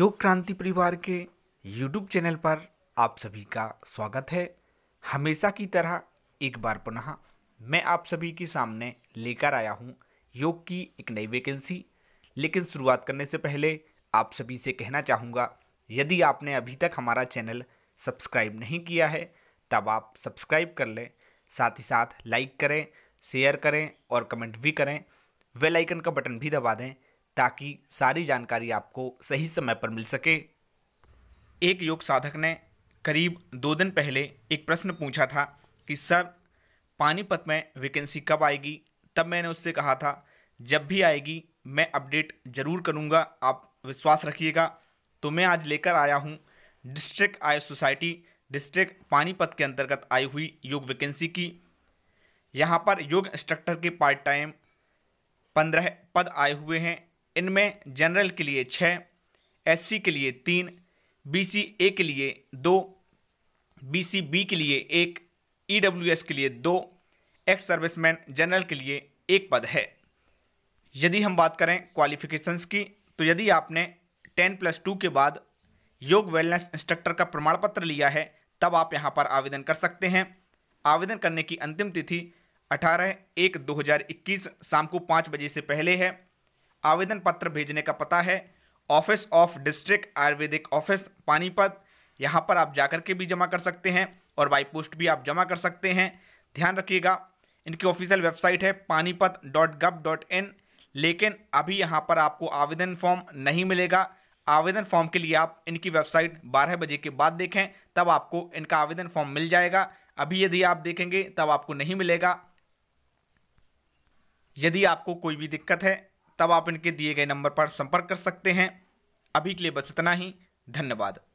योग क्रांति परिवार के यूट्यूब चैनल पर आप सभी का स्वागत है हमेशा की तरह एक बार पुनः मैं आप सभी के सामने लेकर आया हूं योग की एक नई वैकेंसी लेकिन शुरुआत करने से पहले आप सभी से कहना चाहूँगा यदि आपने अभी तक हमारा चैनल सब्सक्राइब नहीं किया है तब आप सब्सक्राइब कर लें साथ ही साथ लाइक करें शेयर करें और कमेंट भी करें वेलाइकन का बटन भी दबा दें ताकि सारी जानकारी आपको सही समय पर मिल सके एक योग साधक ने करीब दो दिन पहले एक प्रश्न पूछा था कि सर पानीपत में वैकेंसी कब आएगी तब मैंने उससे कहा था जब भी आएगी मैं अपडेट ज़रूर करूँगा आप विश्वास रखिएगा तो मैं आज लेकर आया हूँ district Ayush society district Panipat के अंतर्गत आई हुई योग वैकेंसी की यहाँ पर योग इंस्ट्रक्टर के पार्ट टाइम पंद्रह पद आए हुए हैं इनमें जनरल के लिए छः एस के लिए तीन सी ए के लिए दो सी बी के लिए एक एस e के लिए दो एक्स सर्विसमैन जनरल के लिए एक पद है यदि हम बात करें क्वालिफिकेशंस की तो यदि आपने टेन प्लस टू के बाद योग वेलनेस इंस्ट्रक्टर का प्रमाण पत्र लिया है तब आप यहाँ पर आवेदन कर सकते हैं आवेदन करने की अंतिम तिथि 18 एक 2021 शाम को पाँच बजे से पहले है आवेदन पत्र भेजने का पता है office of district ayurvedic office Panipat यहाँ पर आप जाकर के भी जमा कर सकते हैं और बाई पोस्ट भी आप जमा कर सकते हैं ध्यान रखिएगा इनकी ऑफिशियल वेबसाइट है Panipat dot gov dot in लेकिन अभी यहाँ पर आपको आवेदन फॉर्म नहीं मिलेगा आवेदन फॉर्म के लिए आप इनकी वेबसाइट 12 बजे के बाद देखें तब आपको इनका आवेदन फॉर्म मिल जाएगा अभी यदि आप देखेंगे तब आपको नहीं मिलेगा यदि आपको कोई भी दिक्कत है तब आप इनके दिए गए नंबर पर संपर्क कर सकते हैं अभी के लिए बस इतना ही धन्यवाद